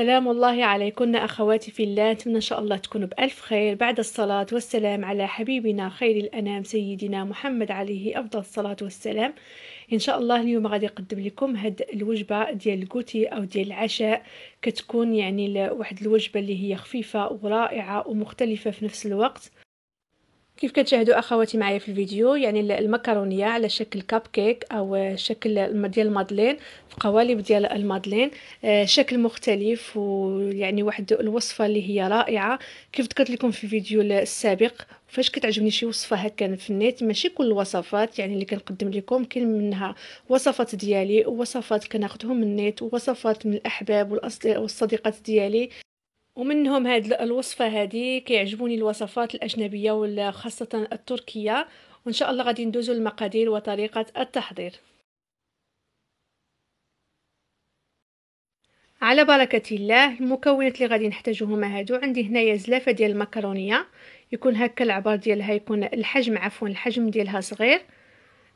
سلام الله عليكن أخواتي في الله نتمنى إن شاء الله تكونوا بألف خير بعد الصلاة والسلام على حبيبنا خير الأنام سيدنا محمد عليه أفضل الصلاة والسلام إن شاء الله اليوم غادي نقدم لكم هاد الوجبة ديال الكوتي أو ديال العشاء كتكون يعني واحد الوجبة اللي هي خفيفة ورائعة ومختلفة في نفس الوقت كيف كتشاهدوا اخواتي معايا في الفيديو يعني المكرونيه على شكل كاب كيك او شكل ديال المادلين في قوالب ديال المادلين آه، شكل مختلف ويعني واحد الوصفه اللي هي رائعه كيف ذكرت لكم في الفيديو السابق فاش كتعجبني شي وصفه هكا في النت ماشي كل الوصفات يعني اللي كنقدم لكم كاين منها وصفات ديالي ووصفات كناخذهم من النت ووصفات من الاحباب والاصدقاء والصديقات ديالي ومنهم هاد الوصفه هادي كيعجبوني الوصفات الاجنبيه ولا خاصه التركيه وان شاء الله غادي ندوزو المقادير وطريقه التحضير على بركه الله المكونات اللي غادي نحتاجوهما هادو عندي هنايا زلافه ديال المكرونيه يكون هكا العبار ديالها يكون الحجم عفوا الحجم ديالها صغير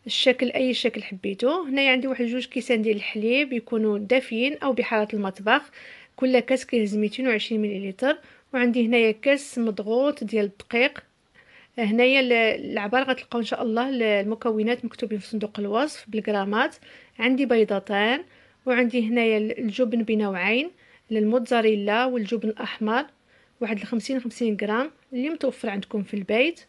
الشكل اي شكل حبيتو هنايا عندي واحد جوج كيسان ديال الحليب يكونوا دافيين او بحارة المطبخ كل كاس كيهز ميتين وعشرين مليلتر وعندي هنايا كاس مضغوط ديال الدقيق هنايا العبار غتلقاو ان شاء الله المكونات مكتوبين في صندوق الوصف بالغرامات عندي بيضتان وعندي هنايا الجبن بنوعين للموتزاريلا والجبن الاحمر واحد الخمسين خمسين غرام اللي متوفر عندكم في البيت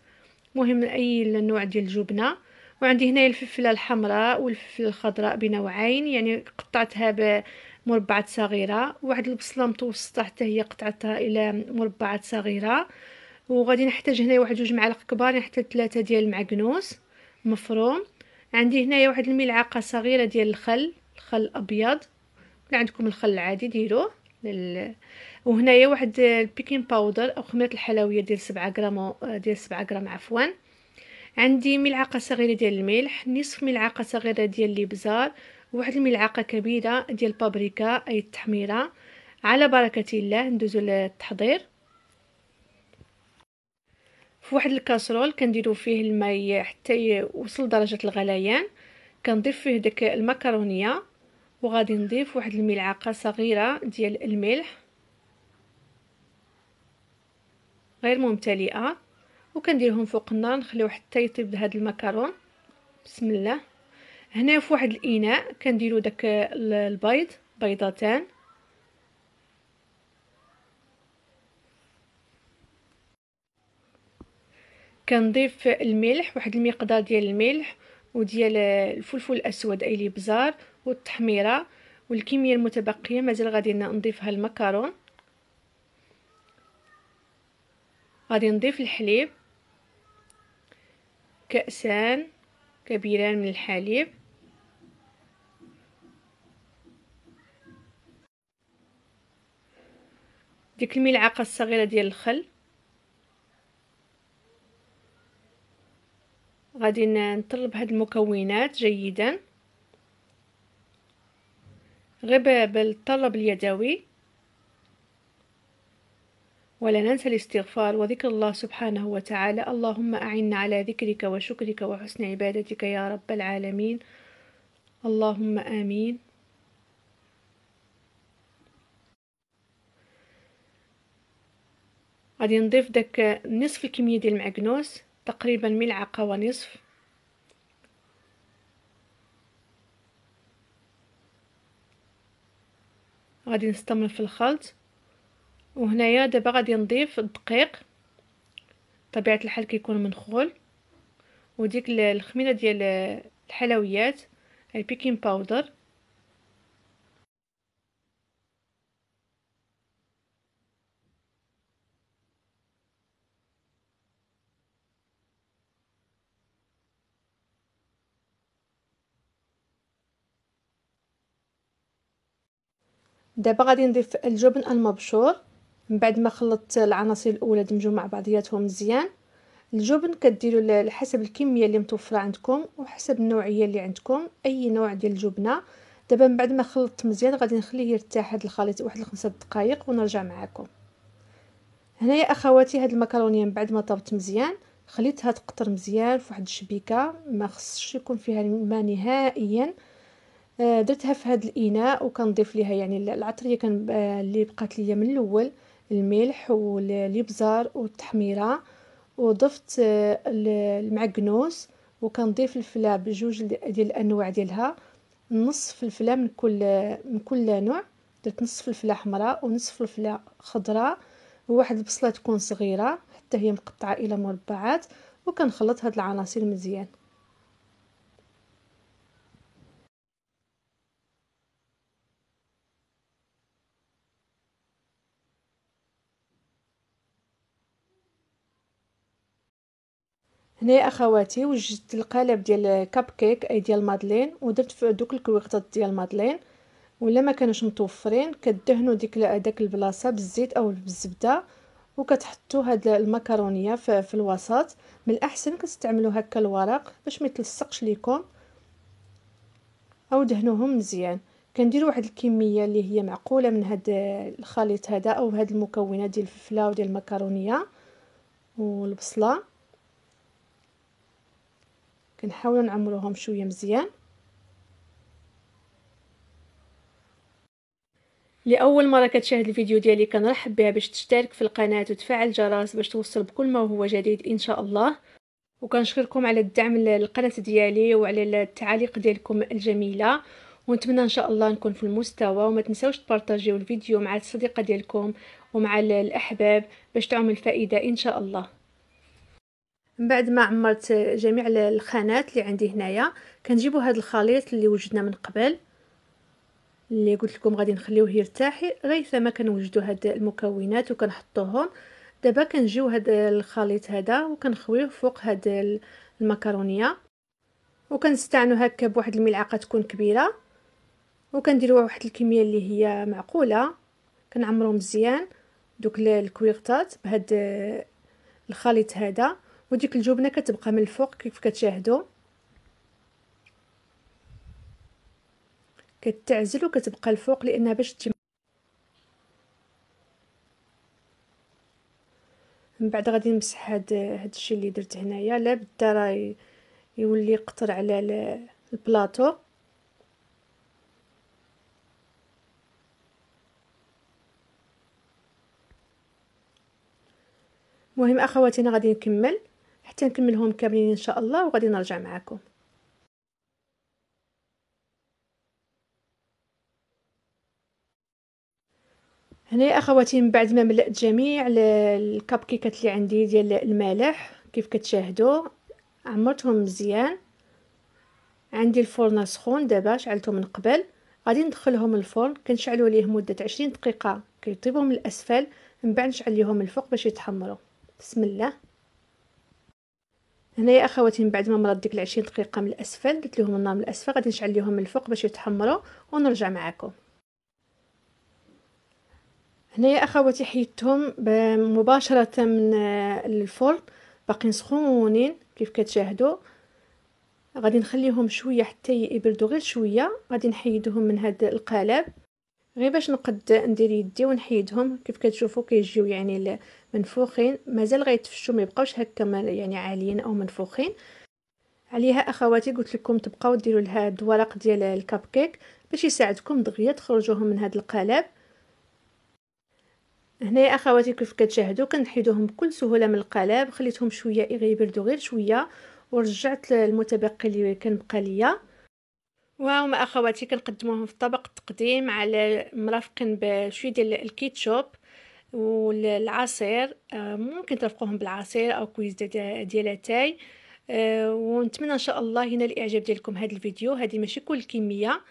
مهم اي نوع ديال الجبنه وعندي هنايا الفلفله الحمراء والفلفله الخضراء بنوعين يعني قطعتها مربعات صغيره واحد البصله متوسطه حتى هي قطعتها الى مربعات صغيره وغادي نحتاج هنايا واحد جوج معالق كبار يعني حتى ثلاثه ديال المعكنوس مفروم عندي هنايا واحد الملعقه صغيره ديال الخل الخل الابيض ولا عندكم الخل العادي ديروه لل... وهنايا واحد البيكين باودر او خميره الحلويه ديال سبعة غرام ديال سبعة غرام عفوا عندي ملعقه صغيره ديال الملح نصف ملعقه صغيره ديال الابزار واحد الملعقه كبيره ديال البابريكا اي التحميره على بركه الله ندوزو للتحضير في واحد الكاسرول كنديرو فيه الماء حتى يوصل درجه الغليان كنضيف فيه داك المكرونيه وغادي نضيف واحد الملعقه صغيره ديال الملح غير ممتلئه وكنديرهم فوق النار نخليو حتى يطيب هذا المكرون بسم الله هنا في واحد الاناء كنديرو داك البيض بيضتان كنضيف الملح واحد المقدار ديال الملح وديال الفلفل الاسود اي الابزار والتحميره والكميه المتبقيه مازال غادي نضيفها المكرون غادي نضيف الحليب كأسان كبيران من الحليب ديك الملعقه الصغيره ديال الخل غادي نطلب هاد المكونات جيدا غير بالطلب اليدوي ولا ننسى الاستغفار وذكر الله سبحانه وتعالى اللهم أعنا على ذكرك وشكرك وحسن عبادتك يا رب العالمين اللهم آمين غادي نضيف داك نصف الكميه ديال المعكنوس تقريبا ملعقه ونصف غادي نستمر في الخلط وهنايا دابا غادي نضيف الدقيق طبيعه الحال كيكون منخول وديك الخميره ديال الحلويات البيكين باودر دابا غادي نضيف الجبن المبشور من بعد ما خلطت العناصر الاولى دمجوا مع بعضياتهم مزيان الجبن كديروا على حسب الكميه اللي متوفره عندكم وحسب النوعيه اللي عندكم اي نوع ديال الجبنه دابا من بعد ما خلطت مزيان غادي نخليه يرتاح هذا الخليط واحد الخمسة دقائق ونرجع معكم هنايا اخواتي هاد المكرونيه من بعد ما طابت مزيان خليتها تقطر مزيان فواحد الشبيكه ما خصش يكون فيها الماء نهائيا آه، درتها في هذا الاناء وكنضيف ليها يعني العطريه كان آه، اللي بقات ليا من الاول الملح والابزار والتحميره وضفت آه، المعكنوس وكنضيف الفلا بجوج ديال الانواع ديالها نص فلفله من كل من كل نوع درت نص فلفله حمراء ونصف فلفله خضراء وواحد البصله تكون صغيره حتى هي مقطعه الى مربعات وكنخلط هاد العناصر مزيان هنايا اخواتي وجدت القالب ديال كاب كيك اي ديال مادلين ودرت في دوك الكويغطات ديال مادلين ولا ما كانوش متوفرين كدهنوا ديك داك البلاصه بالزيت او بالزبده وكتحطوا هاد المكرونيه في, في الوسط من الاحسن كتستعملوا هكا الورق باش ما يتلصقش ليكم او دهنوهم مزيان كندير واحد الكميه اللي هي معقوله من هاد الخليط هذا او هاد المكونات ديال الفلفله وديال المكرونيه والبصله كنحاولوا نعمروهم شويه مزيان لاول مره كتشاهد الفيديو ديالي كنرحب بها باش تشترك في القناه وتفعل الجرس باش توصل بكل ما هو جديد ان شاء الله وكنشكركم على الدعم للقناه ديالي وعلى التعاليق ديالكم الجميله ونتمنى ان شاء الله نكون في المستوى وما تنساوش تبارطاجيو الفيديو مع الصديقه ديالكم ومع الاحباب باش تعم الفائده ان شاء الله من بعد ما عمرت جميع الخانات اللي عندي هنايا كنجيبوا هذا الخليط اللي وجدنا من قبل اللي قلت لكم غادي نخليوه يرتاح غير ما كنوجدوا هاد المكونات وكنحطوهم دابا كنجيو هاد الخليط هذا وكنخويه فوق هاد المكرونيه وكنستعنوا هكا بواحد الملعقه تكون كبيره وكنديروا واحد الكميه اللي هي معقوله كنعمرو مزيان دوك الكويغطات بهاد الخليط هذا وديك الجبنه كتبقى من الفوق كيف كتشاهدوا كتعزل وكتبقى الفوق لانها باش تجمع من بعد غادي نمسح هاد هادشي اللي درت هنايا لا بدا راه يولي قطر على البلاطو مهم اخواتي انا غادي نكمل حتى نكملهم كاملين ان شاء الله وغادي نرجع معكم هنايا اخواتي من بعد ما ملأت جميع الكاب كيكات اللي عندي ديال المالح كيف كتشاهدوا عمرتهم مزيان عندي الفرن سخون دابا شعلته من قبل غادي ندخلهم الفرن كنشعلو ليه مده 20 دقيقه كيطيبوا من الاسفل من بعد نشعل ليهم الفوق باش يتحمروا بسم الله هنايا اخواتي من بعد ما مرات ديك العشرين دقيقه من الاسفل درت لهم النار نعم من الاسفل غادي نشعل ليهم من الفوق باش يتحمروا ونرجع معكم هنايا اخواتي حيدتهم مباشره من الفرن باقيين سخونين كيف كتشاهدوا غادي نخليهم شويه حتى يبردوا غير شويه غادي نحيدهم من هاد القالب غير باش نقد ندير يدي ونحيدهم كيف كتشوفوا كيجيو يعني منفوخين مازال غيتفشوا ما يبقاوش هكا يعني عاليين او منفوخين عليها اخواتي قلت لكم تبقاو ديروا لها الورق ديال الكاب كيك باش يساعدكم دغيا تخرجوهم من هاد القالب هنايا اخواتي كيف كتشاهدوا كنحيدوهم بكل سهوله من القالب خليتهم شويه يغيبردوا غير شويه ورجعت المتبقي اللي كان بقى ليا وهما اخواتي كنقدموهم في طبق التقديم على مرافقين بشويه ديال الكيتشوب والعصير آه، ممكن ترفقوهم بالعصير او كويس ديال اتاي آه، ونتمنى ان شاء الله ينال الاعجاب ديالكم هذا الفيديو هذه ماشي كل كميه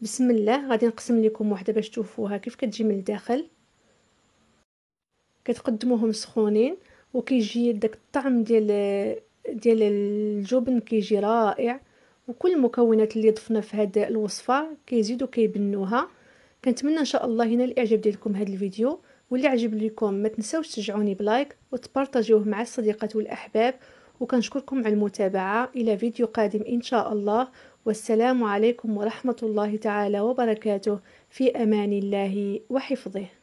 بسم الله غادي نقسم لكم وحده باش تشوفوها كيف كتجي من الداخل كتقدموهم سخونين وكيجي داك الطعم ديال ديال الجبن كيجي رائع وكل المكونات اللي ضفنا في هذا الوصفه كيزيدوا كيبنوها كنتمنى ان شاء الله ينال الاعجاب ديالكم هذا الفيديو واللي عجب لكم ما تنساوش تشجعوني بلايك وتبارطاجيوه مع الصديقات والاحباب وكنشكركم على المتابعه الى فيديو قادم ان شاء الله والسلام عليكم ورحمه الله تعالى وبركاته في امان الله وحفظه